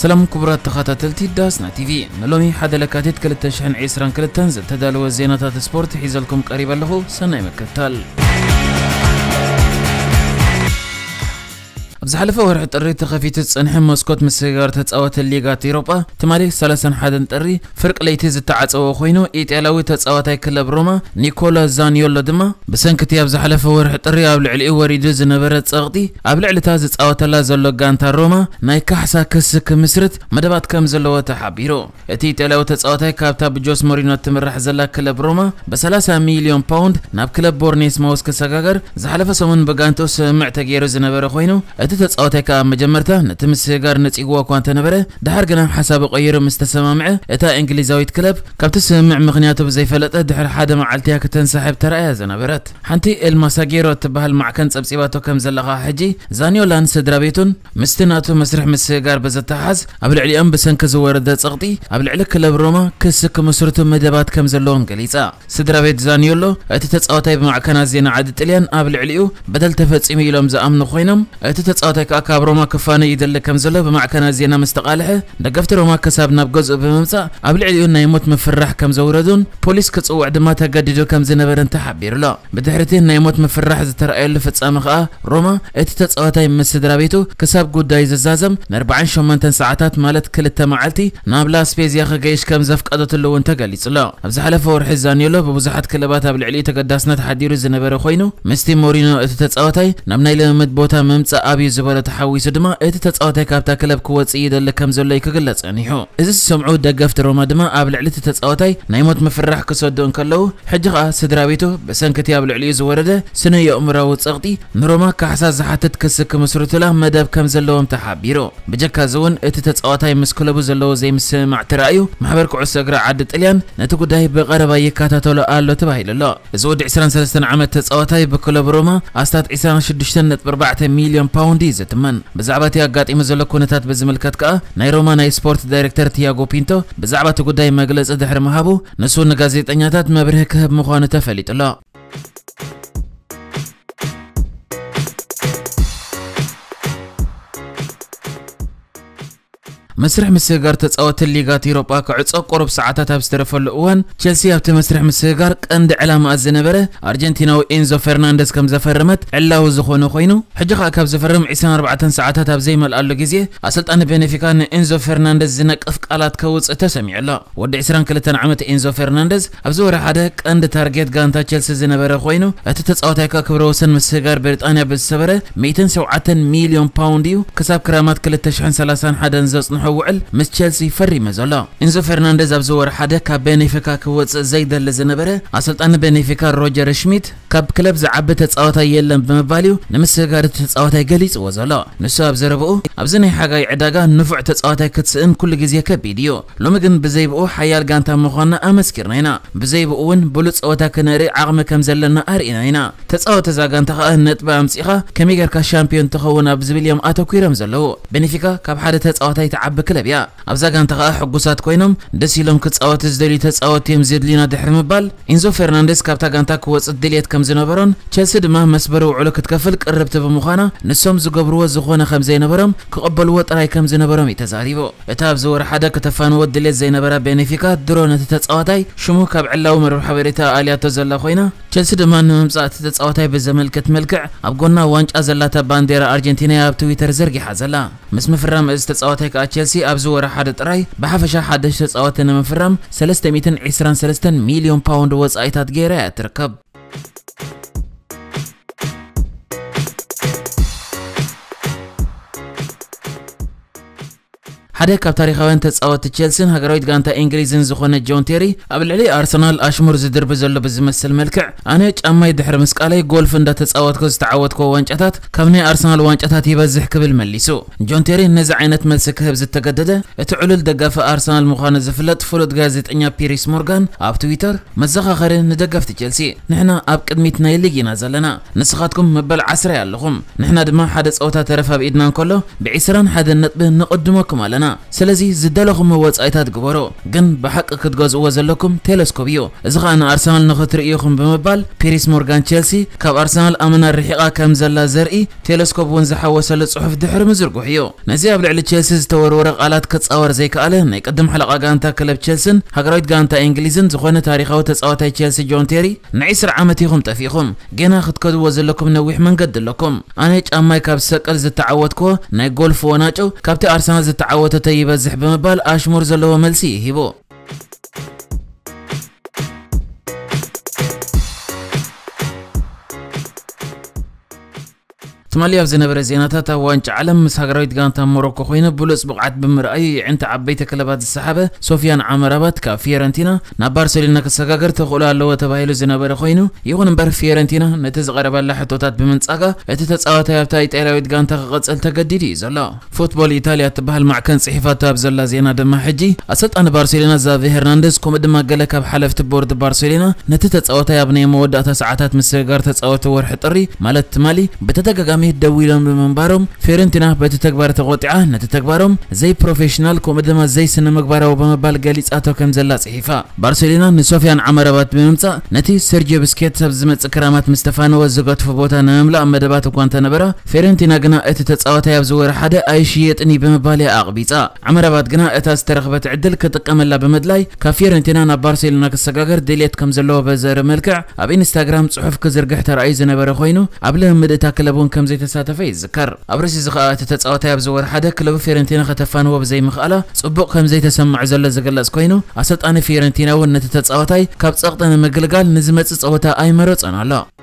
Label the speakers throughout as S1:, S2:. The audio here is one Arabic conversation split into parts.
S1: سلام كبرى تخاتلتي داسنا تي في نلومي حدا لكاتيت كلتن شحن عسران كلتن زلتدالو زيناتات سبورت حيزلكم قريبا له سنة مكتال ابز حلف ور حتری تخفیت سنح مسکوت مسیگار تصاوت لیگات اروپا تمالی سالسن حدن تری فرق لیتی ز تعز او خوینو ایتالوی تصاوت کلاب روما نیکولا زانیولا دما بسن کتی ابز حلف ور حتری قبل علی وری جز نبرد صقدی قبل علی تاز تصاوت لازل لگانتا روما نایک حس کسک مصرت مدبات کم زلوا تحبیرو اتی ایتالوی تصاوت کابتاب جوس مورینو تمر حزلا کلاب روما بسالسن میلیون پوند ناب کلاب بورنیس ماوس کسگر ز سمن بگانتو سمعت گیروز نبرد أتتس أوتك مجمرته نتم السيجار نتيجوا كوانت نبره دحر جنا حساب قير مستسمع معه إتا ويت كلب كابت سمع مغنياته بزي فلت دحر حدا معلتها كتنسحب ترى زنبرت حنتي المساجيرو تبهل المعكن سبسيباتو كم زلقها حجي زانيو لان سدرابيتون مستناتو مسرح مسيجار بزتحز قبل بسن بسنكز وردت سقطي قبل على كلب روما كسك مسرته مدبات كم زلون قليصا سدرابيت زانيولو أتتس أوتي بمع كنا زين عاد تليان قبل عليو بدل تفت إيميلهم زأمن خوينم أتتس تأتيك أكاب روما كفانا يدل لكم زلو بمعكنا زينا مستقاله دقفت روما كسابنا بجزء بممسا قبل علينا يموت مفرح كم زوردون بوليس كتسوع دما تجددو كم زنبرن تحبير لا بدحرتين يموت مفرح زترأي اللي فتسامخ روما እቲ ተፃወታይ ምስ ስድራ ቤቱ ክሳብ ጉዳይ ዝዛዘም ን48 ሰዓታት ማለት ክልተ መዓልቲ ናብ ላስፔዝያ ክገይሽ ከም ዘፍቀደትሉ انت ተገሊጹ ኣሎ ኣብ ዝሓለፈ ወርሒ ዛንየሎ ብብዙሓት ክለባት ኣብ ልዕሊኡ ተገዳስነት ሓዲሩ ዝነበረ ኮይኑ ምስቲ ሞሪኖ እቲ ተፃወታይ ናብ ናይ ልምምድ بوتا ምምፃእ ابي زبالة تحويس دما إت تتصاعد كابتا كلب قوة سيدا اللي كم زلي كجلس أنيحو إذا سمعوا دقفت روما دما قبل علت تتصاعد نايموت مفرح كسودون كلو حجقة سدرابيتو بسنكتي قبل علي زوردة سنة يا أمرا وتسقطي نروما كحساس زحتت كسك مسرت له مدب كم زلهم تحبيرو بجك زون إت تتصاعد مس كلبو زلو زي مسمع ترأيو محبر كعس أجرا عدت إليان نتوكو ده بغربا يكاتا تولو قالو تبهي لله زود عسران سلسة عمل تتصاعد بكلب روما أستاذ عسران شدشتن 4 مليون باوند ቡሩንዲ ዘትመን ብዛዕባ እቲ ኣጋጢሙ ዘሎ ኩነታት ብዝምልከት ከኣ ናይ ሮማ ናይ ስፖርት ዳይረክተር ቲያጎ ፒንቶ ብዛዕባ እቲ ጉዳይ መግለፂ ድሕሪ ምሃቡ ንሱ ንጋዜጠኛታት መብርህ ክህብ ምዃኑ ተፈሊጡሎ مسرح مسيجار تتصوت الليغات أوروبا كعصق قرب ساعات تابسترف الأوان تشيلسي أبت مسرح مسيجار عند علامة الزنبرة أرجنتينا وإنزو فرنانديز كم زفرمت إلا وزخونه خينو حجقة كاب زفرم 24 ساعات تاب زي ما قالوا جزية أصلت أنا بنفيكا إن إنزو فرنانديز زنك أفك قالات كوز تسمع لا ود 20 كلت عمت إنزو فرنانديز أبزور حدا عند تارجت غانتا تشيلسي الزنبرة خينو أتتصوت هيك كبر وسن مسجار بريطانيا بالسبرة 207 مليون باونديو كساب كرامات كلت تشحن 30 حدا زصنحو ክውዕል ምስ ቸልሲ ፈሪመ ዘሎ ኢንዞ ፈርናንደዝ ኣብ ዝወር ሓደ ካብ ቤኔፊካ ክወፅእ ዘይደሊ ዝነበረ ኣሰልጣኒ ቤኔፊካ ሮጀር ሽሚት ካብ ክለብ ዝዓቢ ተፃወታይ የለን ብምባል እዩ ንምስጋር እቲ ተፃወታይ ገሊፅዎ ዘሎ ንሱ ኣብ ዘረብኡ ኣብዚ ናይ ሓጋይ ዕዳጋ ንፉዕ ተፃወታይ ክትስእን ኩሉ ግዜ ከቢድ እዩ ሎሚ ግን ብዘይብኡ ሓያል ጋንታ ምዃንና ኣመስኪርና ኢና ብዘይብኡ እውን ብሉፅ ፀወታ ክነርኢ ዓቕሚ ከም ዘለና ኣርኢና ኢና ተፃወተ እዛ ጋንታ ከዓ ነጥቢ ኣምፂኢኻ ከመይ ጌርካ ሻምፒዮን ትኸውን ኣብ ዝብል እዮም ኣተኪሮም ዘለዉ ቤኔፊካ ካብ ሓደ ተፃወታይ ተዓቢ بكلبيا أبزاق أنتقاء حقوسات كوينم دسي لهم كتساوات الزدلي يم يمزيد لنا دحر مبال إنزو فرنانديز كابتا غانتا كوات الدليات كم زنبرون تشلسي دماه مسبرو علو كتكفل قربت بمخانا نسوم زقبروا زخونا خم زينبرم كقبل وطراي كم زنبرم يتزاريبو اتاب زور حدا كتفان ودليات زينبرا بينيفيكا درون تتساواتاي شمو كاب علاو مرو حبريتا اليا زلا خوينا تشلسي دماه نمزات تتساواتاي بزملكت ملكع أبقونا وانج أزلاتا بانديرا أرجنتينا ياب تويتر زرقي حزلا مس مفرام إز تتساواتاي كأتش تشيلسي ابزو أبز حد تراي بحفش حدش تسعوات نمفرم 323 مليون باوند وزايتات جيرات تركب حدا كاب تاريخوان تصاوت تشيلسين هاقرويد غانتا انجليزين زخونة جون تيري قبل علي ارسنال اشمر زدر بزلو بزمسل ملكع انيج اما يدحر مسكالي قول فندا تصاوت كوز تعاوت كو وانجاتات كابني ارسنال وانجاتات يبزح قبل مليسو جون تيري نزع عينت ملسك هبز التقددة اتعلل دقافة ارسنال مخانة زفلت فولد غازت انيا بيريس مورغان اب تويتر مزاق اخرين ندقف تشيلسي نحنا اب قدميت نايلي نازلنا نسخاتكم مبل عسري اللغم نحنا دما حدث اوتا ترفها بايدنا كله بعسران حدا نطبه نقدمكم لنا ስለዚ ዝደለኹም ወጻኢታት ግበሮ ግን ብሓቂ ክትገዝእዎ ዘለኩም ቴሌስኮፕ እዩ እዚ ከዓ ንኣርሰናል ንኽትርእይኹም ብምባል ፔሪስ ሞርጋን ቸልሲ ካብ ኣርሰናል ኣመና ርሒቓ ከም ዘላ ዘርኢ ቴሌስኮፕ እውን ዝሓወሰሉ ጽሑፍ ድሕሪ ምዝርግሕ እዩ ነዚ ኣብ ልዕሊ ቸልሲ ዝተወርወረ ቃላት ክጻወር ዘይከኣለ ናይ ቅድም ሓለቓ ጋንታ ክለብ ቸልስን ሃገራዊት ጋንታ እንግሊዝን ዝኾነ ታሪኻዊ ተጻዋታይ ቸልሲ ጆን ቴሪ ን20 ዓመት ኢኹም ጠፊኹም ገና ክትከድዎ ዘለኩም ነዊሕ መንገዲ ኣለኩም ኣነ ጫማይ ካብ ሰቀል ዝተዓወትክዎ ናይ ጎልፍ ወናጮ ካብቲ ኣርሰናል ዝተዓወተ تطيب الزحب مبال اشمر زلو ملسي هبو سوماليا في زنبر زيناتها وانج علم مساقرويت قانتا موروكو خوينا بولس بقعت بمرأي عند عبيت كلبات السحابة سوفيان عمرابات كا فيرنتينا نابار سولينا كساقاقر تقولا اللوة تبايلو زنبر خوينو يغن مبار فيرنتينا نتز غربا لحطوتات بمنساقا اتتساوات يابتا يتقلويت قانتا غقصل تقديدي زلا فوتبول ايطاليا تبهل معكن صحيفات بزلا زينا دما حجي اسطان بارسيلينا زافي هرنانديز كوم دما قالك بحلفت بورد آتا نتتساوات يابني مودات ساعات مساقر تساوات ورح طري مالت مالي بتتقاقامي داويلان بمنبارهم فيرنتينا بتتكبر تقطعه نتتكبرهم زي بروفيشنال كومدما زي سنة مكبرة وبمبال قاليس أتو كم زلا صحيفة بارسلينا نسوفيان عمربات بممتا نتي سيرجيو بسكيت سبزمت كرامات مستفانو وزوغات فبوتا نملا مدبات وكوانتا نبرة فيرنتينا قنا ات تتصاوتا يبزور حدا اي شيطني بمبال اقبيصا عمربات قنا ات استرخبت عدل كتقملا بمدلاي كفيرنتينا نبارسلينا كساقاقر ديليت كم زلوه بزر ملكع اب انستاغرام صحف كزرغح ترأي زنبر خوينو اب لهم مدتا كلابون كم زي تساتفي ذكر ابرسي زخات تتصاوت يا بزور حدا كلب فيرنتينا ختفان هو بزي مخاله صبق كم تسمع زله زغلص كوينو اسط انا فيرنتينا ونت تتصاوتاي كاب صقطن نزمت تصوتا اي مرص انا لا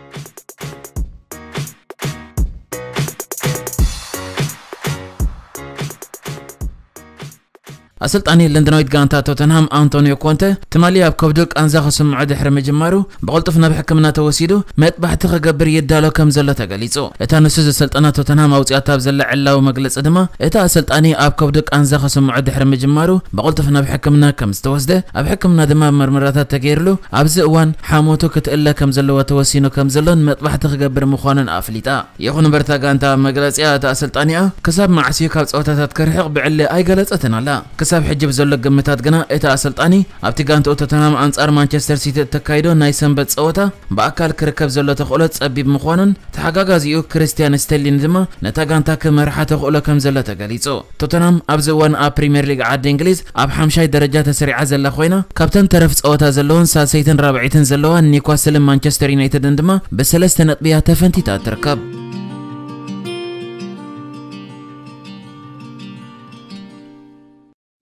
S1: أسلطاني لندنويد غانتا توتنهام أنطونيو كونتي تمالي أب كوبدوك أنزاخو سمع دحر مجمارو بقلطفنا بحكمنا توسيدو مات بحتي خقبر يدالو كم زلو تقاليصو إتا نسوز سلطانا توتنهام أوتياتا بزل علاو مجلس أدما إتا أسلطاني أب كوبدوك أنزاخو سمع دحر مجمارو بقلطفنا بحكمنا كم استوسده أب حكمنا دما مرمراتات تغيرلو أبز أوان حاموتو كتئلا كم زلو وتوسينو كم زلون مات بحتي قبر مخوانن أفليتا يخون برتا غانتا مجلس إتا أسلطاني كساب معسيو كاب صوتاتات كرحق بعلي أي غلط أتنا لا ክሳብ ሕጂ ብዘሎ ግምታት ግና እቲ ኣሰልጣኒ ኣብቲ ጋንትኡ ቶተናም ኣንጻር ማንቸስተር ሲቲ እተካይዶ ናይ ሰንበት ፀወታ ብኣካል ክርከብ ዘሎ ተኽእሎ ጸቢብ ምዃኑን ተሓጋጋዚኡ ክርስቲያን ስተሊን ድማ ነታ ጋንታ ክመርሓ ተኽእሎ ከም ዘሎ ተገሊጹ ቶተናም ኣብዚ እዋን ኣብ ፕሪምየር ሊግ ዓዲ እንግሊዝ ኣብ ሓምሻይ ደረጃ ተሰሪዓ ዘላ ኮይና ካብተን ተረፍ ፀወታ ዘለዎን ሳልሰይትን ራብዒትን ዘለዋ ኒኳስልን ማንቸስተር ዩናይትድን ድማ ብሰለስተ ነጥብያ ተፈንቲታ ትርከብ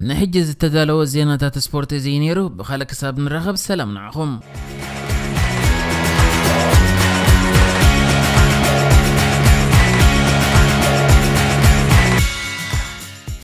S1: نحجز التدالو زينة تات سبورتي زينيرو بخلق حساب رغب سلام نعخم